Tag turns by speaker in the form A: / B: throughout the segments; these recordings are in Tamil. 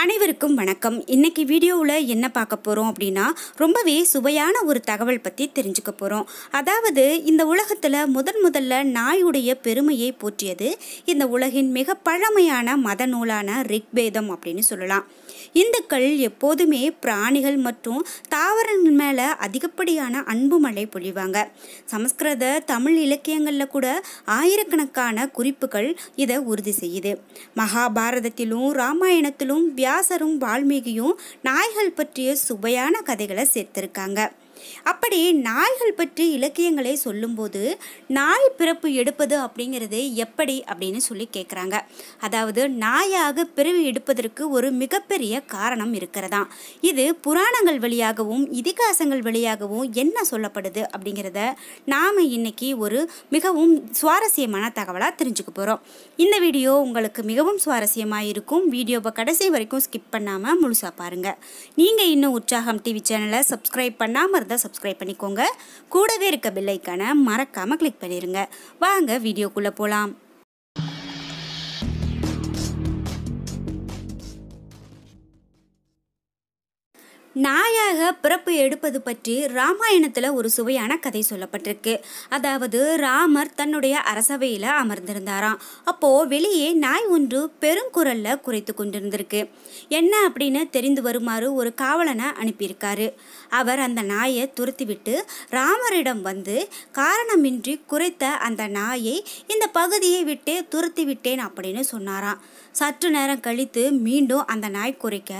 A: அனைவருக்கும் வணக்கம் இன்னைக்கு வீடியோவில் என்ன பார்க்க போகிறோம் அப்படின்னா ரொம்பவே சுவையான ஒரு தகவல் பற்றி தெரிஞ்சுக்க போகிறோம் அதாவது இந்த உலகத்தில் முதன் முதல்ல நாயுடைய பெருமையை போற்றியது இந்த உலகின் மிக பழமையான மத நூலான ரிக்வேதம் அப்படின்னு சொல்லலாம் இந்துக்கள் எப்போதுமே பிராணிகள் மற்றும் தாவரங்கள் மேலே அதிகப்படியான அன்பு மழை பொழிவாங்க சமஸ்கிருத தமிழ் இலக்கியங்களில் கூட ஆயிரக்கணக்கான குறிப்புகள் இதை உறுதி செய்யுது மகாபாரதத்திலும் ராமாயணத்திலும் வியாசரும் வால்மீகியும் நாய்கள் பற்றிய சுவையான கதைகளை சேர்த்திருக்காங்க அப்படி நாய்கள் பற்றி இலக்கியங்களை சொல்லும்போது நாய் பிறப்பு எடுப்பது அப்படிங்கிறது எப்படி அப்படின்னு சொல்லி கேட்குறாங்க அதாவது நாயாக பிறவி எடுப்பதற்கு ஒரு மிகப்பெரிய காரணம் இருக்கிறதா இது புராணங்கள் வழியாகவும் இதிகாசங்கள் வழியாகவும் என்ன சொல்லப்படுது அப்படிங்கிறத நாம் இன்னைக்கு ஒரு மிகவும் சுவாரஸ்யமான தகவலாக தெரிஞ்சுக்க போகிறோம் இந்த வீடியோ உங்களுக்கு மிகவும் சுவாரஸ்யமாக இருக்கும் வீடியோவை கடைசி வரைக்கும் ஸ்கிப் பண்ணாமல் முழுசாக பாருங்கள் நீங்கள் இன்னும் உற்சாகம் டிவி சேனலை சப்ஸ்கிரைப் பண்ணாமல் மறந்தால் சப்ஸ்கிரைப் பண்ணிக்கோங்க கூடவே இருக்க பெல்லைக்கான மறக்காமல் கிளிக் பண்ணிடுங்க வாங்க வீடியோக்குள்ளே போகலாம் நாயாக பிறப்பு எடுப்பது பற்றி ராமாயணத்தில் ஒரு சுவையான கதை சொல்லப்பட்டிருக்கு அதாவது ராமர் தன்னுடைய அரசவையில் அமர்ந்திருந்தாராம் அப்போது வெளியே நாய் ஒன்று பெருங்குரலில் குறைத்து கொண்டிருந்திருக்கு என்ன அப்படின்னு தெரிந்து வருமாறு ஒரு காவலனை அனுப்பியிருக்காரு அவர் அந்த நாயை துரத்திவிட்டு ராமரிடம் வந்து காரணமின்றி குறைத்த அந்த நாயை இந்த பகுதியை விட்டே துரத்தி விட்டேன் அப்படின்னு சொன்னாராம் சற்று நேரம் கழித்து மீண்டும் அந்த நாய் குறைக்க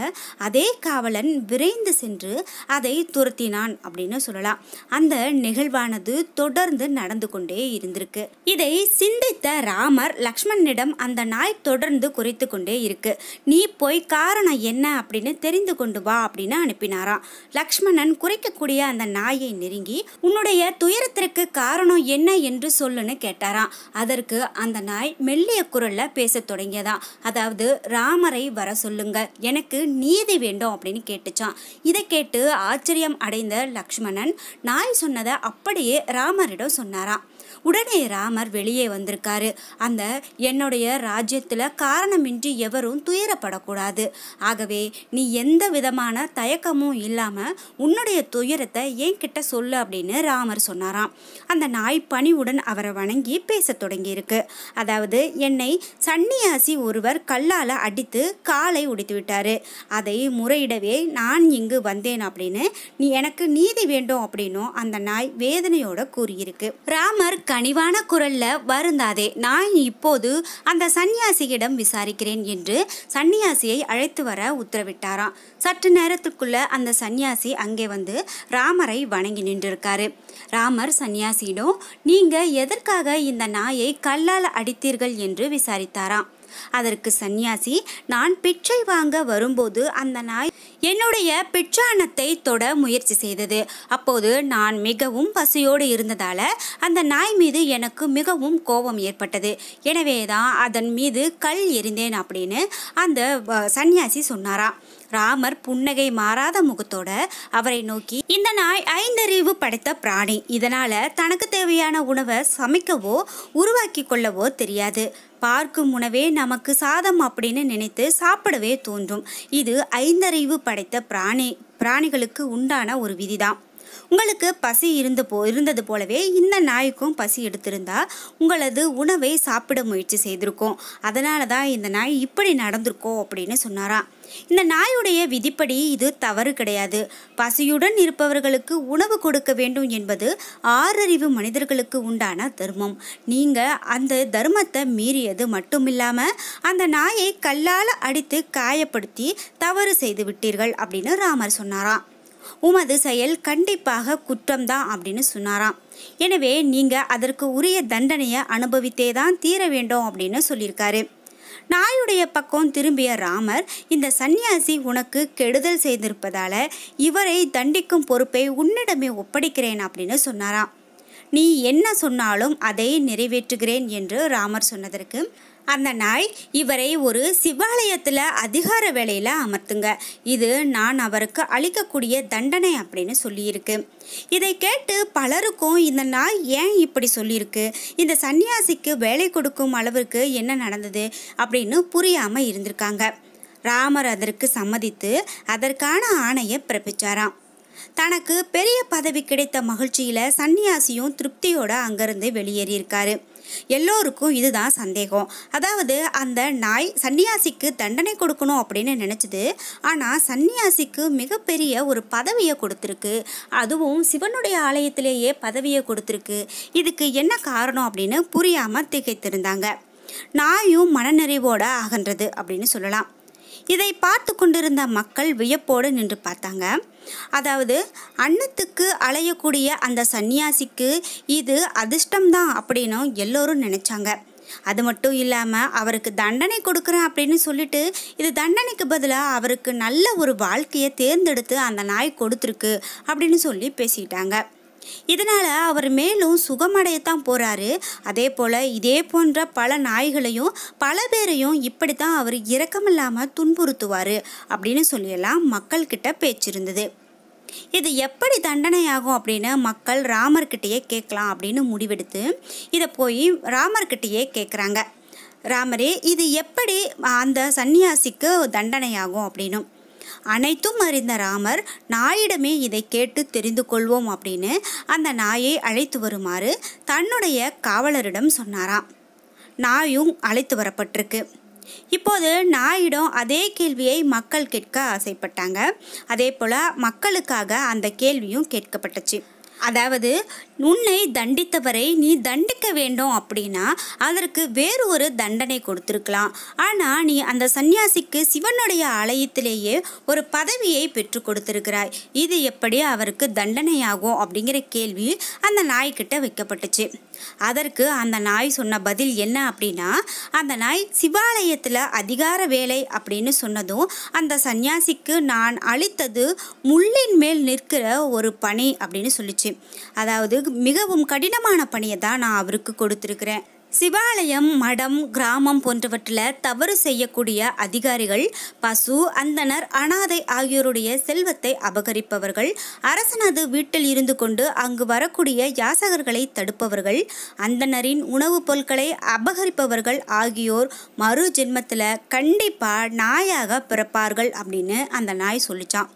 A: அதே காவலன் விரைந்து விரைந்து சென்று அதை துரத்தினான் அப்படின்னு சொல்லலாம் அந்த நிகழ்வானது தொடர்ந்து நடந்து கொண்டே இருந்திருக்கு இதை சிந்தித்த ராமர் லக்ஷ்மணனிடம் அந்த நாய் தொடர்ந்து குறைத்து கொண்டே இருக்கு நீ போய் காரணம் என்ன அப்படின்னு தெரிந்து கொண்டு வா அப்படின்னு அனுப்பினாராம் லக்ஷ்மணன் குறைக்கக்கூடிய அந்த நாயை நெருங்கி உன்னுடைய துயரத்திற்கு காரணம் என்ன என்று சொல்லுன்னு கேட்டாராம் அதற்கு அந்த நாய் மெல்லிய குரல்ல பேசத் தொடங்கியதாம் அதாவது ராமரை வர சொல்லுங்க எனக்கு நீதி வேண்டும் அப்படின்னு கேட்டுச்சான் இதை கேட்டு ஆச்சரியம் அடைந்த லக்ஷ்மணன் நாய் சொன்னதை அப்படியே ராமரிடம் சொன்னாராம் உடனே ராமர் வெளியே வந்திருக்காரு அந்த என்னுடைய ராஜ்யத்தில் காரணமின்றி எவரும் துயரப்படக்கூடாது ஆகவே நீ எந்த விதமான தயக்கமும் இல்லாமல் உன்னுடைய துயரத்தை ஏன் கிட்ட சொல்லு அப்படின்னு ராமர் சொன்னாராம் அந்த நாய் பணிவுடன் அவரை வணங்கி பேசத் தொடங்கியிருக்கு அதாவது என்னை சன்னியாசி ஒருவர் கல்லால் அடித்து காலை உடைத்து விட்டாரு அதை முறையிடவே நான் இங்கு வந்தேன் அப்படின்னு நீ எனக்கு நீதி வேண்டும் அப்படின்னும் அந்த நாய் வேதனையோட கூறியிருக்கு ராமர் கனிவான குரல்ல வருந்தாதே நான் இப்போது அந்த சன்னியாசியிடம் விசாரிக்கிறேன் என்று சன்னியாசியை அழைத்து வர உத்தரவிட்டாராம் சற்று நேரத்துக்குள்ள அந்த சன்னியாசி அங்கே வந்து ராமரை வணங்கி நின்றிருக்காரு ராமர் சன்னியாசியிடம் நீங்க எதற்காக இந்த நாயை கல்லால் அடித்தீர்கள் என்று விசாரித்தாராம் அதற்கு சந்நியாசி நான் பிச்சை வாங்க வரும்போது அந்த நாய் என்னுடைய பிச்சானத்தை தொட முயற்சி செய்தது அப்போது நான் மிகவும் பசியோடு இருந்ததால் அந்த நாய் மீது எனக்கு மிகவும் கோபம் ஏற்பட்டது எனவே தான் அதன் மீது கல் எறிந்தேன் அப்படின்னு அந்த சன்னியாசி சொன்னாரா ராமர் புன்னகை மாறாத முகத்தோட அவரை நோக்கி இந்த நாய் ஐந்தறிவு படைத்த பிராணி இதனால தனக்கு தேவையான உணவை சமைக்கவோ உருவாக்கி கொள்ளவோ தெரியாது பார்க்கும் உணவே நமக்கு சாதம் அப்படின்னு நினைத்து சாப்பிடவே தோன்றும் இது ஐந்தறிவு படைத்த பிராணி பிராணிகளுக்கு உண்டான ஒரு விதிதான் உங்களுக்கு பசி இருந்து போ இருந்தது போலவே இந்த நாய்க்கும் பசி எடுத்திருந்தா உங்களது உணவை சாப்பிட முயற்சி செய்திருக்கோம் அதனால தான் இந்த நாய் இப்படி நடந்திருக்கோம் அப்படின்னு சொன்னாராம் இந்த நாயுடைய விதிப்படி இது தவறு கிடையாது பசியுடன் இருப்பவர்களுக்கு உணவு கொடுக்க வேண்டும் என்பது ஆறறிவு மனிதர்களுக்கு உண்டான தர்மம் நீங்கள் அந்த தர்மத்தை மீறியது மட்டும் இல்லாமல் அந்த நாயை கல்லால் அடித்து காயப்படுத்தி தவறு செய்து விட்டீர்கள் அப்படின்னு ராமர் சொன்னாராம் உமது செயல் கண்டிப்பாக குற்றம்தான் அப்படின்னு சொன்னாராம் எனவே நீங்கள் அதற்கு உரிய தண்டனையை அனுபவித்தே தான் தீர வேண்டும் அப்படின்னு சொல்லியிருக்காரு நாயுடைய பக்கம் திரும்பிய ராமர் இந்த சந்நியாசி உனக்கு கெடுதல் செய்திருப்பதால இவரை தண்டிக்கும் பொறுப்பை உன்னிடமே ஒப்படைக்கிறேன் அப்படின்னு சொன்னாராம் நீ என்ன சொன்னாலும் அதை நிறைவேற்றுகிறேன் என்று ராமர் சொன்னதற்கு அந்த நாய் இவரை ஒரு சிவாலயத்தில் அதிகார வேலையில் அமர்த்துங்க இது நான் அவருக்கு அளிக்கக்கூடிய தண்டனை அப்படின்னு சொல்லியிருக்கு இதை கேட்டு பலருக்கும் இந்த நாய் ஏன் இப்படி சொல்லியிருக்கு இந்த சன்னியாசிக்கு வேலை கொடுக்கும் அளவிற்கு என்ன நடந்தது அப்படின்னு புரியாமல் இருந்திருக்காங்க ராமர் அதற்கு சம்மதித்து அதற்கான ஆணையை பிறப்பிச்சாராம் தனக்கு பெரிய பதவி கிடைத்த மகிழ்ச்சியில் சன்னியாசியும் திருப்தியோட அங்கேருந்து வெளியேறியிருக்காரு எல்லோருக்கும் இதுதான் சந்தேகம் அதாவது அந்த நாய் சன்னியாசிக்கு தண்டனை கொடுக்கணும் அப்படின்னு நினச்சிது ஆனால் சன்னியாசிக்கு மிகப்பெரிய ஒரு பதவியை கொடுத்துருக்கு அதுவும் சிவனுடைய ஆலயத்திலேயே பதவியை கொடுத்துருக்கு இதுக்கு என்ன காரணம் அப்படின்னு புரியாமல் திகைத்திருந்தாங்க நாயும் மனநிறைவோட அகன்றது அப்படின்னு சொல்லலாம் இதை பார்த்து கொண்டிருந்த மக்கள் வியப்போடு நின்று பார்த்தாங்க அதாவது அன்னத்துக்கு அலையக்கூடிய அந்த சன்னியாசிக்கு இது அதிர்ஷ்டம்தான் அப்படின்னு எல்லோரும் நினச்சாங்க அது மட்டும் இல்லாமல் அவருக்கு தண்டனை கொடுக்குறேன் அப்படின்னு சொல்லிட்டு இது தண்டனைக்கு பதிலாக அவருக்கு நல்ல ஒரு வாழ்க்கையை தேர்ந்தெடுத்து அந்த நாய் கொடுத்துருக்கு அப்படின்னு சொல்லி பேசிட்டாங்க இதனால் அவர் மேலும் சுகமடையத்தான் போகிறாரு அதே போல் இதே போன்ற பல நாய்களையும் பல பேரையும் இப்படி தான் அவர் இரக்கமில்லாமல் துன்புறுத்துவார் அப்படின்னு சொல்லியெல்லாம் மக்கள்கிட்ட பேச்சிருந்தது இது எப்படி தண்டனையாகும் அப்படின்னு மக்கள் ராமர்கிட்டயே கேட்கலாம் அப்படின்னு முடிவெடுத்து இதை போய் ராமர்கிட்டயே கேட்குறாங்க ராமரே இது எப்படி அந்த சன்னியாசிக்கு தண்டனையாகும் அப்படின்னும் அனைத்தும் அறிந்த ராமர் நாயிடமே இதை கேட்டு தெரிந்து கொள்வோம் அப்படின்னு அந்த நாயை அழைத்து வருமாறு தன்னுடைய காவலரிடம் சொன்னாராம் நாயும் அழைத்து வரப்பட்டிருக்கு இப்போது நாயிடம் அதே கேள்வியை மக்கள் கேட்க ஆசைப்பட்டாங்க அதே போல் மக்களுக்காக அந்த கேள்வியும் கேட்கப்பட்டுச்சு அதாவது உன்னை தண்டித்தவரை நீ தண்டிக்க வேண்டும் அப்படின்னா அதற்கு வேறு ஒரு தண்டனை கொடுத்துருக்கலாம் ஆனால் நீ அந்த சன்னியாசிக்கு சிவனுடைய ஆலயத்திலேயே ஒரு பதவியை பெற்று கொடுத்துருக்கிறாய் இது எப்படி அவருக்கு தண்டனையாகும் அப்படிங்கிற கேள்வி அந்த நாய்கிட்ட வைக்கப்பட்டுச்சு அதற்கு அந்த நாய் சொன்ன பதில் என்ன அப்படின்னா அந்த நாய் சிவாலயத்தில் அதிகார வேலை அப்படின்னு சொன்னதும் அந்த சன்னியாசிக்கு நான் அளித்தது முள்ளின் மேல் நிற்கிற ஒரு பணி அப்படின்னு சொல்லிச்சு அதாவது மிகவும் கடினமான பணியை தான் நான் அவருக்கு கொடுத்துருக்குறேன் சிவாலயம் மடம் கிராமம் போன்றவற்றில் தவறு செய்யக்கூடிய அதிகாரிகள் பசு அந்தனர் அனாதை ஆகியோருடைய செல்வத்தை அபகரிப்பவர்கள் அரசனது வீட்டில் இருந்து கொண்டு அங்கு வரக்கூடிய யாசகர்களை தடுப்பவர்கள் அந்தனரின் உணவுப் பொருட்களை அபகரிப்பவர்கள் ஆகியோர் மறு ஜென்மத்தில் கண்டிப்பாக நாயாக பிறப்பார்கள் அப்படின்னு அந்த நாய் சொல்லிச்சான்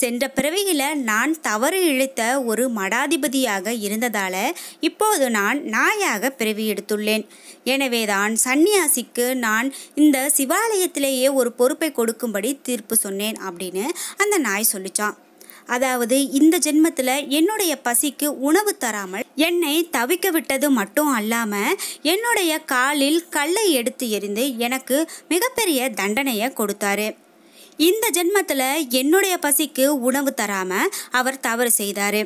A: சென்ற பிறவியில் நான் தவறு இழுத்த ஒரு மடாதிபதியாக இருந்ததால் இப்போது நான் நாயாக பிறவி எடுத்துள்ளேன் எனவேதான் சன்னியாசிக்கு நான் இந்த சிவாலயத்திலேயே ஒரு பொறுப்பை கொடுக்கும்படி தீர்ப்பு சொன்னேன் அப்படின்னு அந்த நாய் சொல்லிச்சான் அதாவது இந்த ஜென்மத்தில் என்னுடைய பசிக்கு உணவு தராமல் என்னை தவிக்க விட்டது மட்டும் அல்லாமல் என்னுடைய காலில் கல்லை எடுத்து எறிந்து எனக்கு மிகப்பெரிய தண்டனையை கொடுத்தாரு இந்த ஜென்மத்தில் என்னுடைய பசிக்கு உணவு தராமல் அவர் தவறு செய்தார்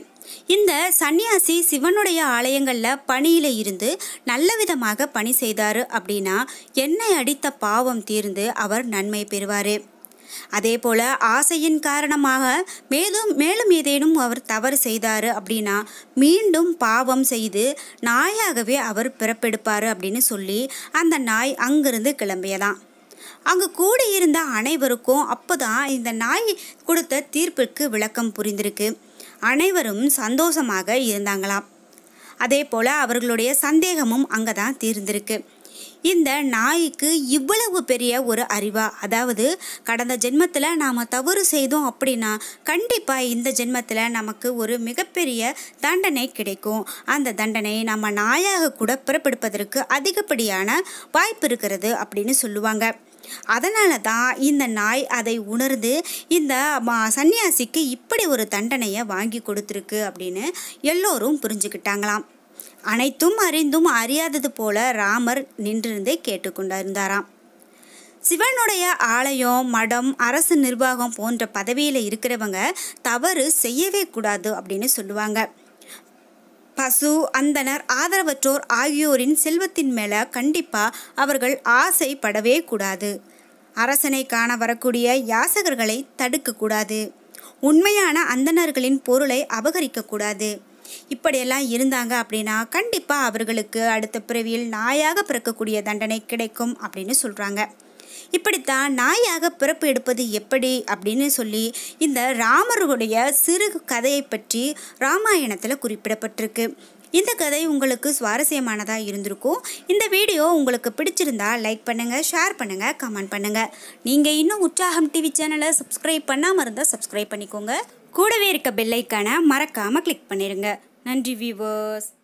A: இந்த சன்னியாசி சிவனுடைய ஆலயங்களில் பணியில் இருந்து நல்ல விதமாக பணி செய்தார் அப்படின்னா என்னை அடித்த பாவம் தீர்ந்து அவர் நன்மை பெறுவார் அதே போல் ஆசையின் காரணமாக மேலும் மேலும் ஏதேனும் அவர் தவறு செய்தார் அப்படின்னா மீண்டும் பாவம் செய்து நாயாகவே அவர் பிறப்பெடுப்பார் அப்படின்னு சொல்லி அந்த நாய் அங்கிருந்து கிளம்பியதான் அங்கு கூடியிருந்த அனைவருக்கும் அப்போதான் இந்த நாய் கொடுத்த தீர்ப்பிற்கு விளக்கம் புரிந்திருக்கு அனைவரும் சந்தோஷமாக இருந்தாங்களாம் அதே போல் அவர்களுடைய சந்தேகமும் அங்கே தான் தீர்ந்திருக்கு இந்த நாய்க்கு இவ்வளவு பெரிய ஒரு அறிவா அதாவது கடந்த ஜென்மத்தில் நாம் தவறு செய்தோம் அப்படின்னா கண்டிப்பாக இந்த ஜென்மத்தில் நமக்கு ஒரு மிகப்பெரிய தண்டனை கிடைக்கும் அந்த தண்டனை நம்ம நாயாக கூட பிறப்பிடுப்பதற்கு அதிகப்படியான வாய்ப்பு இருக்கிறது அப்படின்னு சொல்லுவாங்க அதனால தான் இந்த நாய் அதை உணர்ந்து இந்த சன்னியாசிக்கு இப்படி ஒரு தண்டனையை வாங்கி கொடுத்துருக்கு அப்படின்னு எல்லோரும் புரிஞ்சுக்கிட்டாங்களாம் அனைத்தும் அறிந்தும் அறியாதது போல ராமர் நின்றிருந்தே கேட்டுக்கொண்டிருந்தாராம் சிவனுடைய ஆலயம் மடம் அரசு நிர்வாகம் போன்ற பதவியில் இருக்கிறவங்க தவறு செய்யவே கூடாது அப்படின்னு சொல்லுவாங்க பசு அந்தனர் ஆதரவற்றோர் ஆகியோரின் செல்வத்தின் மேலே கண்டிப்பாக அவர்கள் ஆசைப்படவே கூடாது அரசனை காண வரக்கூடிய யாசகர்களை தடுக்கக்கூடாது உண்மையான அந்தனர்களின் பொருளை அபகரிக்கக்கூடாது இப்படியெல்லாம் இருந்தாங்க அப்படின்னா கண்டிப்பாக அவர்களுக்கு அடுத்த பிறவியில் நாயாக பிறக்கக்கூடிய தண்டனை கிடைக்கும் அப்படின்னு சொல்கிறாங்க இப்படித்தான் நாயாக பிறப்பு எடுப்பது எப்படி அப்படின்னு சொல்லி இந்த ராமருடைய சிறு கதையை பற்றி ராமாயணத்தில் குறிப்பிடப்பட்டிருக்கு இந்த கதை உங்களுக்கு சுவாரஸ்யமானதாக இருந்திருக்கும் இந்த வீடியோ உங்களுக்கு பிடிச்சிருந்தா லைக் பண்ணுங்கள் ஷேர் பண்ணுங்கள் கமெண்ட் பண்ணுங்கள் நீங்கள் இன்னும் உற்சாகம் டிவி சேனலை சப்ஸ்கிரைப் பண்ணாமல் இருந்தால் சப்ஸ்கிரைப் பண்ணிக்கோங்க கூடவே இருக்க பெல்லைக்கான மறக்காமல் கிளிக் பண்ணிடுங்க நன்றி வியூவர்ஸ்